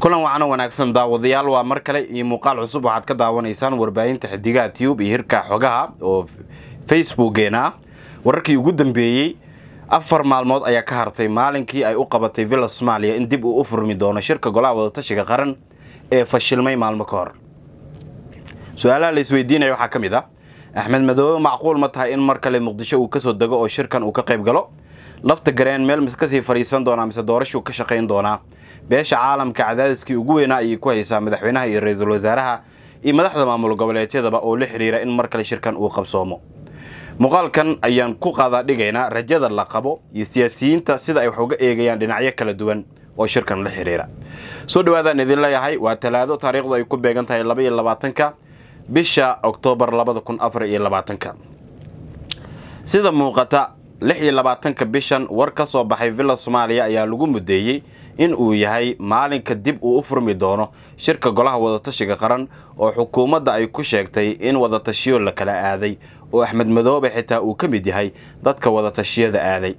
kulan wacan wanaagsan daawadayaal waa mar kale iyo muuqaal cusub waxaad ka daawanaysaan warbaahinta xidigaha tube iyo hirka xogaha oo facebookeena ah wararkii ugu dambeeyey afar maalmood ayaa ka hartay maalinkii ay u qabatay villa somaaliya in dib uu u furmi doono shirka golaha wadatashiga qaran ee fashilmay maalmo ka hor su-aalaha la isweydiinaya waxaa ka mid a ah, axmed madoobe macquul ma tahay in mar kale muqdisho uu kasoo dego oo shirkan uu ka qayb galo lafta gareen meel mise kasii fadhiisan doonaa mise doorashuu ka shaqayn doonaa beesha caalamka cadaadiskii ugu weynaa ayay ku haysaa madaxweynaha iyo ra-iisul wasaaraha iyo madaxda maamul goboleedyadaba oo la xidhiira in mar kale shirkan uu qabsoomo muuqaalkan ayaan ku qaadadhigaynaa rajada la qabo iyo siyaasiyiinta sida ay wax uga eegayaan dhinacyo kala duwan oo shirkan la xidhiira soo dhawaadaan idin leeyahay waa talaado taariikhdu ay ku beegan tahay labaiyo labaatanka bisha oktoobar labada kun afar iyo labaatanka sida muuqata lix iyo labaatanka bishan war ka soo baxay villa soomaaliya ayaa lagu mudeeyey in uu yahay maalinka dib uu u furmi doono shirka golaha wadatashiga qaran oo xukuumadda ay ku sheegtay in wadatashiyo la kala aaday oo axmed madoobe xitaa uu ka mid yahay dadka wadatashiyada aaday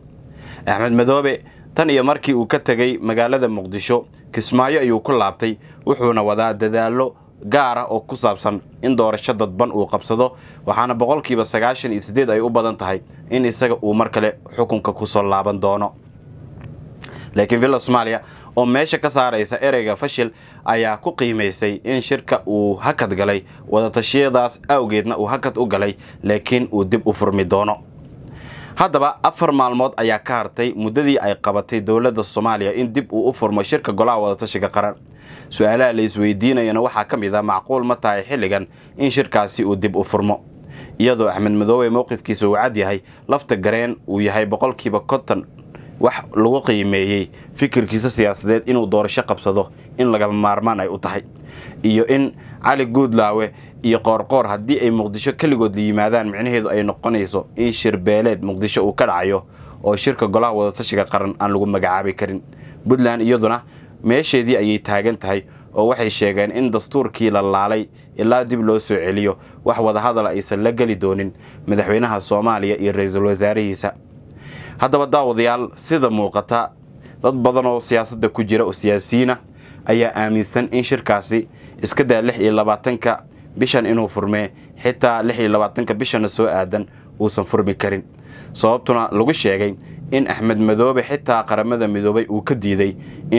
axmed madoobe tan iyo markii uu ka tegay magaalada muqdisho kismaayo ayuu ku laabtay wuxuuna wadaa dadaallo gaar ah oo ku saabsan in doorasho dadban uu qabsado waxaana boqolkiiba sagaashan iyo siddeed ay u badan tahay in isaga uu mar kale xukunka ku soo laaban doono laakiin villa soomaaliya oo meesha ka saaraysa ereyga fashil ayaa ku qiimaysay in shirka uu hakad galay wadatashyadaas awgeedna uu hakad u galay laakiin uu dib u furmi doono haddaba afar maalmood ayaa ka hartay muddadii ay qabatay dowladda soomaaliya in dib uu u furmo shirka golaha wadatashiga qaran su-aalaha la isweydiinayana waxaa ka mid a ah, macquul ma tahay xilligan in shirkaasi uu dib u furmo iyadoo axmed madoobe mowqifkiisa uu cad yahay lafta gareen uu yahay boqolkiiba konton wax lagu qiimeeyey fikirkiisa siyaasadeed inuu doorasho qabsado in lagama maarmaan ay u tahay iyo in cali guudlaawe iyo qoorqoor haddii ay muqdisho keligood la yimaadaan micnaheedu ay noqonayso in shirbeeleed muqdisho uu ka dhacayo oo shirka golaha wadatashiga qaran aan lagu magacaabi karin puntland iyaduna meesheedii ayay taagan tahay oo waxay sheegeen in dastuurkii la laalay ilaa dib loo soo celiyo wax wadahadala aysan la geli doonin madaxweynaha soomaaliya iyo ra-iisul wasaarihiisa haddaba daawadayaal sida muuqata dad badan oo siyaasadda ku jira oo siyaasiyiina ah ayaa aaminsan in shirkaasi iska daa lix iyo labaatanka bishan inuu furmee xitaa lix iyo labaatanka bishana soo aadan uusan furmi karin sababtuna lagu sheegay in axmed madoobe xitaa qaramada midoobay uu ka diiday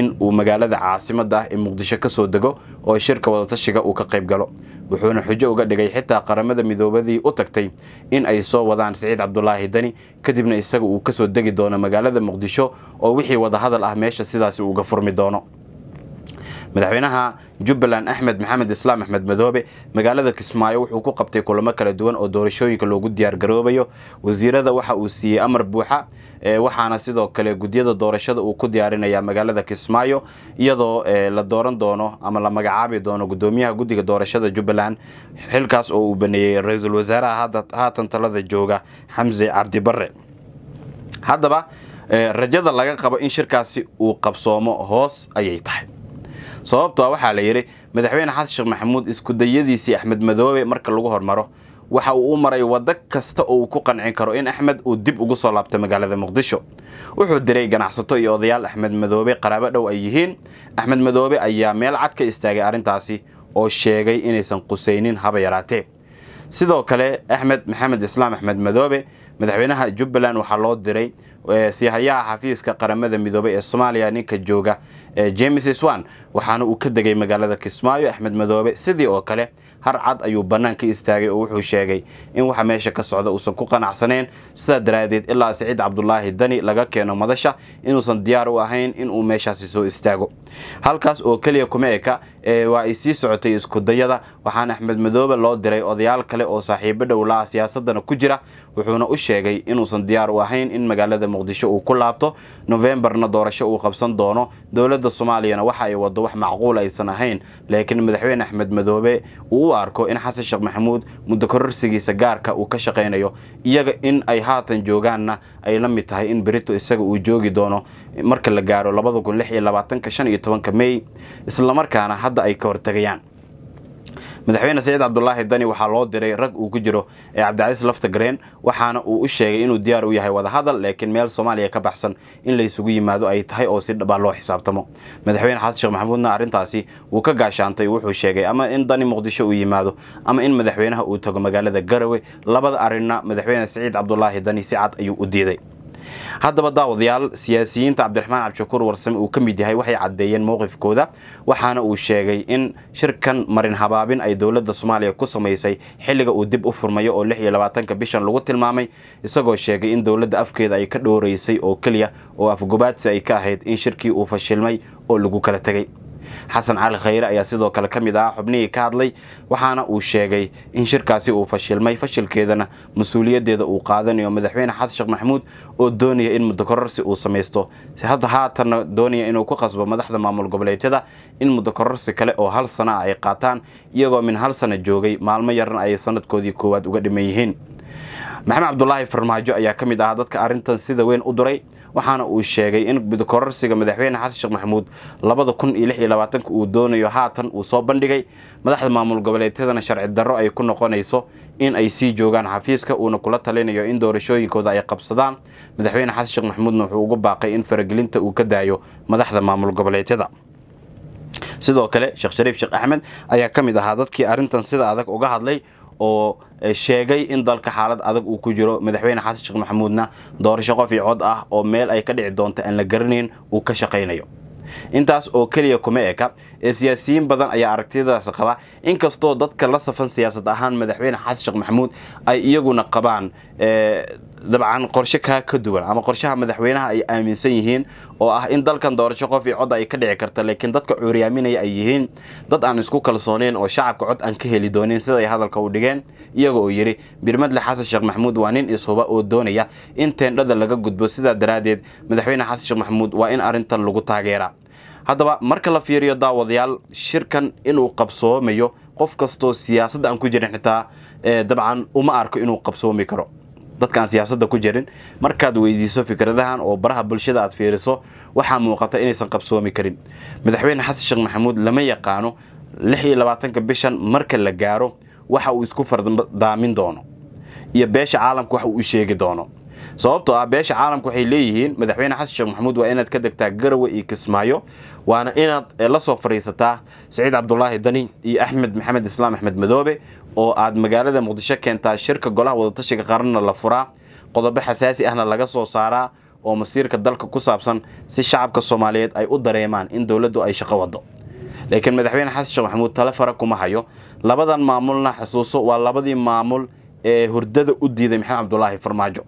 in uu magaalada caasimadda ah ee muqdisho ka soo dego oo shirka wadatashiga uu ka qayb galo wuxuuna xujo uga dhigay xitaa qaramada midoobadii u tagtay in ay soo wadaan siciid cabdulaahi dani kadibna isaga uu ka soo degi doono magaalada muqdisho oo wixii wadahadal ah meesha sidaasi uga furmi doono madaxweynaha jubbaland axmed maxamed islaam axmed madoobe magaalada kismaayo wuxuu ku qabtay kulamo kala duwan oo doorashooyinka loogu diyaargaroobayo wasiirada waxa uu siiyey amar buuxa eh, waxaana sidoo kale gudyada doorashada uu ku diyaarinayaa magaalada kismaayo iyadoo eh, la dooran doono ama la magacaabi doono gudoomiyaha guddiga doorashada jubbaland xilkaas oo uu baneeyey ra-iisul wasaaraha haatan talada jooga xamse cabdibare haddaba eh, rajada laga qabo in shirkaasi uu qabsoomo hoos ayay tahay sababtoa ah waxaa la yidhi madaxweyne xasan sheekh maxamuud iskudayadiisii axmed madoobe marka lagu hormaro waxa uu u maray waddo kasta oo uu ku qancin karo in axmed uu dib ugu soo laabto magaalada muqdisho wuxuu diray ganacsato iyo odayaal axmed madoobe qaraabo dhow ay yihiin axmed madoobe ayaa meel cad ka istaagay arrintaasi oo sheegay inaysan qusaynin haba yaraatee sidoo kale axmed maxamed islaam axmed madoobe madaxweynaha jubbaland waxaa loo diray siihayaha xafiiska qaramada midoobay ee soomaaliya ninka jooga james swan waxaana uu ka degay magaalada kismaayo axmed madoobe sidii oo kale har cad ayuu bannaanka istaagay oo wuxuu sheegay in waxa meesha ka socda uusan ku qanacsaneyn sidaa daraaddeed ilaa siciid cabdulaahi dani laga keeno madasha inuusan diyaar u ahayn inuu meeshaasi soo istaago halkaas oo keliya kuma eka waa ay sii socotay iskudayada waxaana axmed madoobe loo diray odayaal kale oo saaxiibo dhow la-a siyaasadana ku jira wuxuuna u sheegay inuusan diyaar u ahayn in magaalada muqdisho uu ku laabto nofembarna doorasho uu qabsan doono dowladda soomaaliyana waxa ay wado wax macquul aysan ahayn laakiin madaxweyne axmed madoobe uu arko in xasan sheekh maxamuud muddo kororsigiisa gaarka uu ka shaqaynayo iyaga in ay haatan joogaanna ay la mid tahay in berito isaga uu joogi doono marka la gaaro labada kun lix iyo labaatanka shan iyo tobanka mey islamarkaana hadda ay ka hortegayaan madaxweyne saciid cabdulaahi dani waxaa loo diray rag uu ku jiro ee cabdicasiis lafta gareen waxaana uu u sheegay inuu diyaar u yahay wadahadal laakiin meel soomaaliya ka baxsan in laysugu yimaado ay tahay oo si dhabaa loo xisaabtamo madaxweyne xasan sheekh maxamuudna arrintaasi wuu ka gaashaantay wuxuu sheegay ama in dani muqdisho uu yimaado ama in madaxweynaha uu tago magaalada garowe labada arrinna madaxweyne saciid cabdulaahi dani si cad ayuu u diiday haddaba daawadayaal siyaasiyiinta cabdiraxmaan cabdishakuur warsame uu ka mid yahay waxay caddeeyeen mowqifkooda waxaana uu sheegay in shirkan marin habaabin ay dowladda soomaaliya ku samaysay xilliga uu dib u furmayo oo lix iyo labaatanka bishan lagu tilmaamay isagoo sheegay in dowladda afkeeda ay ka dhooreysay oo keliya oo afgubaadsi ay ka ahayd in shirkii uu fashilmay oo lagu kala tegay xasan cali khayre ayaa sidoo kale ka mid ahaa xubnihii ka hadlay waxaana uu sheegay in shirkaasi uu fashilmay fashilkeedana mas-uuliyaddeeda uu qaadanayo madaxweyne xasan sheekh maxamuud oo doonaya in mudakororsi uu samaysto hadda haatanna doonaya inuu ku qasbo madaxda maamul goboleedyada in muddokororsi kale oo hal sana a ay qaataan iyagoo min hal sana joogay maalmo yarna ay sanadkoodii koowaad uga dhiman yihiin maxamed cabdulaahi farmaajo ayaa ka mid ahaa dadka arrintan sida weyn u duray waxaana uu sheegay in kororsiga madaxweyne xasan sheekh maxamuud labada kun iyo lix iyo labaatanka uu doonayo haatan uu soo bandhigay madaxda maamul goboleedyadana sharci darro ay ku noqonayso in ay sii joogaan xafiiska uuna kula talinayo in doorashooyinkooda ay qabsadaan madaxweyne xasan sheekh maxamuudna wuxuu ugu baaqay in faragelinta uu ka daayo madaxda maamul goboleedyada sidoo kale sheekh shariif sheekh axmed ayaa ka mid ahaa dadkii arrintan sida adag uga hadlay oo eh, sheegay in dalka xaalad adag uu ku jiro madaxweyne xasan sheekh maxamuudna doorasho qof io cod ah oo meel ay ka dhici doonto aan la garanayn uu ka shaqaynayo intaas oo keliya kuma eka ee siyaasiyiin badan ayaa aragtiyadaas qaba inkastoo dadka la safan siyaasad ahaan madaxweyne xasan sheekh maxamuud ay iyaguna qabaan eh, dabcan qorshe kaa ka duwan ama qorshaha madaxweynaha ay aaminsan yihiin oo ah in dalkan doorasho qof iyo cod ay ka dhici karta laakiin dadka cuuryaaminaya ay yihiin dad aan isku kalsooneyn oo shacabka cod aan ka heli doonin sida hadalka u dhigeen iyaga oo yidhi birmadle xasan sheekh maxamuud waa nin ishuba oo doonaya in teendhada laga gudbo sidaa daraaddeed madaxweyne xasan sheekh maxamuud waa in arrintan lagu taageera haddaba marka la fiiriyo daawadayaal shirkan inuu qabsoomayo qof kastoo siyaasadda aan ku jirin xitaa dabcan uma arko inuu qabsoomi karo dadkaan siyaasadda ku jirin markaad weydiiso fikradahan oo baraha bulshada aad fiiriso waxaa muuqata inaysan qabsoomi karin madaxweyne xasan sheekh maxamuud lama yaqaano lix iyo labaatanka bishan marka la gaaro waxa uu isku fardaamin doono iyo beesha caalamka wax uu sheegi doono sababtoo ah beesha caalamka waxay leeyihiin madaxweyne xasan sheekh maxamuud waa inaad ka degtaa garowe iyo kismaayo waana inaad eh, la soo fadhiisataa saciid cabdulaahi dani iyo axmed maxamed islaam axmed madoobe oo aad magaalada muqdisho keentaa shirka golaha wadatashiga qaranna la furaa qodobo xasaasi ahna laga soo saaraa oo masiirka dalka ku saabsan si shacabka soomaaliyeed ay u dareemaan in dowladdu ay shaqo waddo laakiin madaxweyne xasan sheekh maxamuud tale fara kuma hayo labadan maamulna xasuuso waa labadii maamul ee hurdada u diiday maxamed cabdulaahi farmaajo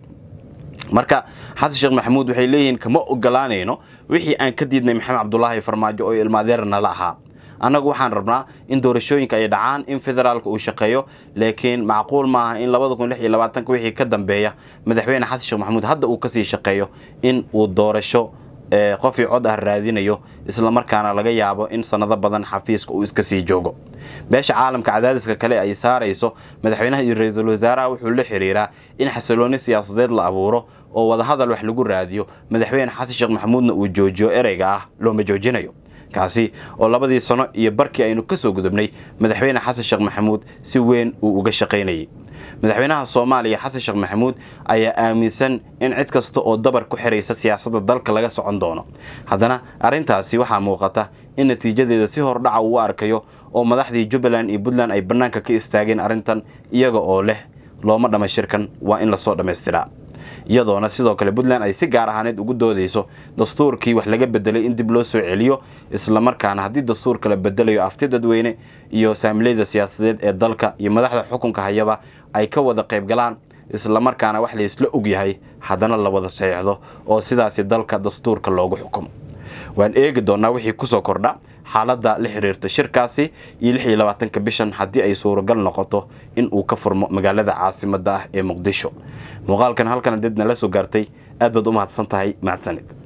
marka xasan sheekh maxamuud waxay leeyihiin kama ogolaanayno wixii aan ka diidnay maxamed cabdulaahi farmaajo oo ilmaadeer nala ahaa annagu waxaan rabnaa in doorashooyinka ay dhacaan in federaalka uu shaqeeyo laakiin macquul maaha in labada wixii ka dambeeya madaxweyne xasan sheekh maxamuud hadda uu kasii shaqeeyo in uu doorasho eh, qofii cod ah raadinayo islamarkaana laga yaabo in sannado badan xafiiska uu iska sii joogo beesha caalamka cadaadiska kale ay saarayso madaxweynaha iyo ra-iisul wasaaraha wuxuu la xiriiraa in xasilooni siyaasadeed la abuuro oo wadahadal wax lagu raadiyo madaxweyne xasan sheekh maxamuudna uu joojiyo ereyga ah looma joojinayo kaasi oo labadii sano iyo barkii aynu ka soo gudubnay madaxweyne xasan sheekh maxamuud si weyn uu uga shaqaynayay madaxweynaha soomaaliya xasan sheekh maxamuud ayaa aaminsan in cid kasta oo dabar ku xiraysa siyaasadda dalka laga socon doono haddana arrintaasi waxaa muuqata in natiijadeeda si hordhaca uu arkayo oo madaxdii jubbaland iyo puntland ay bannaanka ka istaageen arrintan iyaga oo leh looma shirkan waa in lasoo dhammaystiraa iyadoona sidoo kale puntland ay si gaar ahaaneed ugu doodayso dastuurkii wax laga bedelay in dib loo soo celiyo isla markaana haddii dastuurka la bedelayo afti dadweyne iyo saamileyda siyaasadeed ee dalka iyo madaxda xukunka hayaba ay ka wada qayb galaan markaana wax laysla og yahay haddana la wada saxiixdo oo sidaasi dalka dastuurka loogu xukumo waan eegi doonaa wixii kusoo kordha xaaladda la xiriirta shirkaasi iyo lix iyo labaatanka bishan haddii ay suuragal noqoto in uu ka furmo magaalada caasimadda ah ee muqdisho muuqaalkan halkan deedna la soo gaartay aad baad u mahadsan tahay mahadsanid